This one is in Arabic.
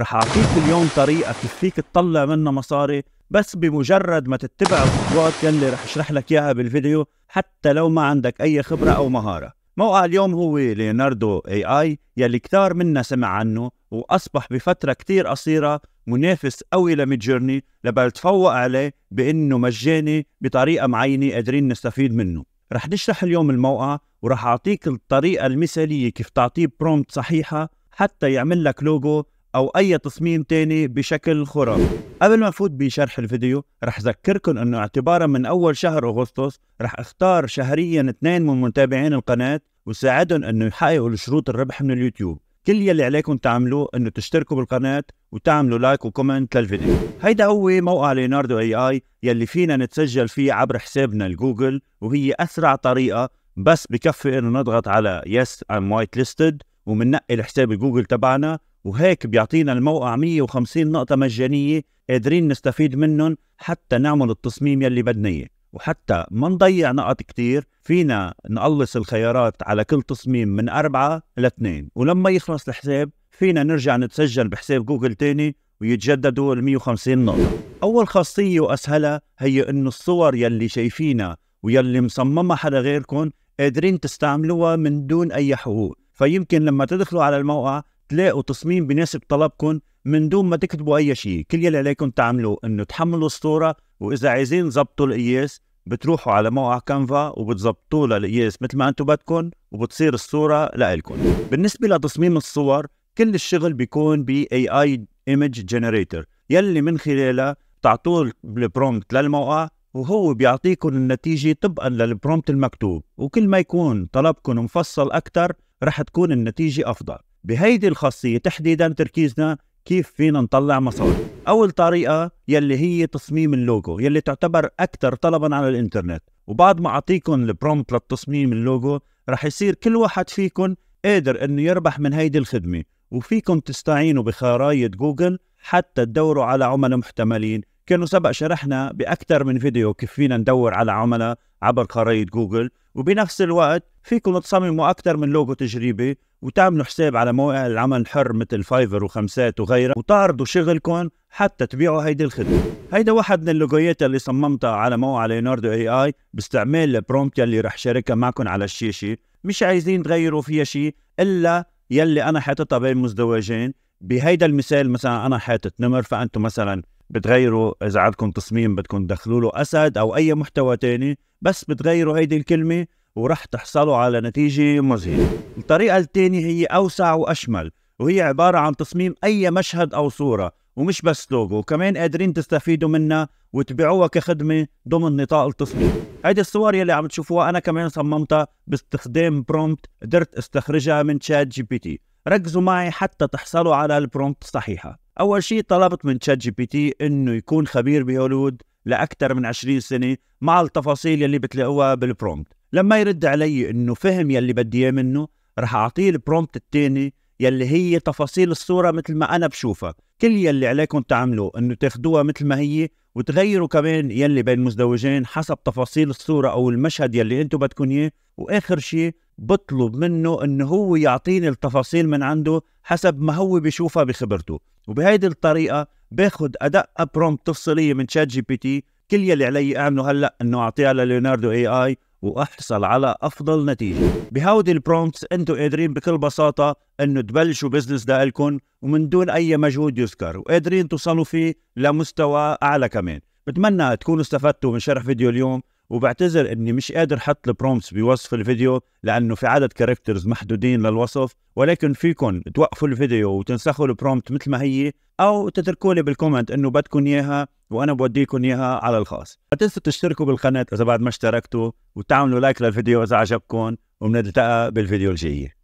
رح اعطيك اليوم طريقه كيف فيك تطلع منها مصاري بس بمجرد ما تتبع الخطوات يلي رح اشرح لك اياها بالفيديو حتى لو ما عندك اي خبره او مهاره موقع اليوم هو ليوناردو اي اي يلي كثار منا سمع عنه واصبح بفتره كثير قصيره منافس قوي لميد جيرني لبل تفوق عليه بانه مجاني بطريقه معينه قادرين نستفيد منه رح نشرح اليوم الموقع ورح اعطيك الطريقه المثاليه كيف تعطيه برومت صحيحه حتى يعمل لك لوجو او اي تصميم تاني بشكل خرافي قبل ما افوت بشرح الفيديو رح اذكركم انه اعتبارا من اول شهر اغسطس رح اختار شهريا اثنين من متابعين القناه وساعدهم انه يحققوا شروط الربح من اليوتيوب كل يلي عليكم تعملوه انه تشتركوا بالقناة وتعملوا لايك وكومنت للفيديو هيدا هو موقع ليناردو اي اي يلي فينا نتسجل فيه عبر حسابنا الجوجل وهي اسرع طريقة بس بكفي انه نضغط على يس ام وايت ليستد ومننقي الحساب الجوجل تبعنا وهيك بيعطينا الموقع 150 نقطة مجانية قادرين نستفيد منهم حتى نعمل التصميم يلي بدنا اياه وحتى ما نضيع نقط كتير فينا نقلص الخيارات على كل تصميم من أربعة لاثنين ولما يخلص الحساب فينا نرجع نتسجل بحساب جوجل تاني ويتجددوا ال 150 نقطة أول خاصية وأسهلها هي إنه الصور يلي شايفينها ويلي مصممها حدا غيركم قادرين تستعملوها من دون أي حقوق فيمكن لما تدخلوا على الموقع تلاقوا تصميم بناسب طلبكم من دون ما تكتبوا اي شيء كل يلي عليكم تعملوا انه تحملوا الصوره واذا عايزين تظبطوا القياس بتروحوا على موقع كانفا وبتظبطوا لها القياس مثل ما انتم بدكم وبتصير الصوره لإلكم بالنسبه لتصميم الصور كل الشغل بيكون ب اي ايمج جنريتر يلي من خلالها بتعطوه البرومبت للموقع وهو بيعطيكم النتيجه طبقا للبرومبت المكتوب وكل ما يكون طلبكم مفصل اكثر رح تكون النتيجه افضل بهيدي الخاصيه تحديدا تركيزنا كيف فينا نطلع مصاري اول طريقه يلي هي تصميم اللوجو يلي تعتبر اكثر طلبا على الانترنت وبعد ما اعطيكم البرومت للتصميم اللوجو رح يصير كل واحد فيكم قادر انه يربح من هيدي الخدمه وفيكم تستعينوا بخرايط جوجل حتى تدوروا على عملاء محتملين كانوا سبق شرحنا باكثر من فيديو كيف فينا ندور على عملاء عبر خرائط جوجل وبنفس الوقت فيكم تصمموا أكثر من لوجو تجريبي وتعملوا حساب على مواقع العمل الحر مثل فايفر وخمسات وغيرها وتعرضوا شغلكم حتى تبيعوا هيدي الخدمة هيدا واحد من اللوجويات اللي صممتها على موقع ليوناردو اي اي باستعمال البرومبت يلي رح شاركها معكم على الشاشة مش عايزين تغيروا فيها شيء إلا يلي أنا حاططها بين مزدوجين بهيدا المثال مثلا أنا حاطط نمر فأنتم مثلا بتغيروا اذا عندكم تصميم بدكم تدخلوا له اسد او اي محتوى تاني بس بتغيروا هيدي الكلمه ورح تحصلوا على نتيجه مذهله. الطريقه الثانيه هي اوسع واشمل وهي عباره عن تصميم اي مشهد او صوره ومش بس لوجو كمان قادرين تستفيدوا منها وتبيعوها كخدمه ضمن نطاق التصميم. هيدي الصور يلي عم تشوفوها انا كمان صممتها باستخدام برومبت قدرت استخرجها من شات جي بي تي. ركزوا معي حتى تحصلوا على البرومبت الصحيحه. اول شيء طلبت من تشات جي بي تي انه يكون خبير بهوليوود لاكثر من 20 سنه مع التفاصيل يلي بتلاقوها بالبرومبت لما يرد علي انه فهم يلي بدي اياه منه رح اعطيه البرومبت الثاني يلي هي تفاصيل الصوره مثل ما انا بشوفها كل يلي عليكم تعملوه انه تاخدوها مثل ما هي وتغيروا كمان يلي بين مزدوجين حسب تفاصيل الصوره او المشهد يلي انتم بدكم اياه واخر شيء بطلب منه انه هو يعطيني التفاصيل من عنده حسب ما هو بيشوفها بخبرته وبهيدي الطريقه باخذ ادق برومبت تفصيليه من شات جي بي تي كل يلي علي اعمله هلا انه اعطيها لليوناردو اي اي واحصل على افضل نتيجه بهودي البرومبتس انتم قادرين بكل بساطه انه تبلشوا بزنس لإلكم ومن دون اي مجهود يذكر وقادرين توصلوا فيه لمستوى اعلى كمان بتمنى تكونوا استفدتوا من شرح فيديو اليوم وبعتذر اني مش قادر احط البرومبس بوصف الفيديو لانه في عدد كاركترز محدودين للوصف ولكن فيكم توقفوا الفيديو وتنسخوا البرومبت مثل ما هي او تتركوا لي بالكومنت انه بدكم اياها وانا بوديكم اياها على الخاص ما تنسوا تشتركوا بالقناه اذا بعد ما اشتركتوا وتعملوا لايك للفيديو اذا عجبكم وبنلتقى بالفيديو الجاي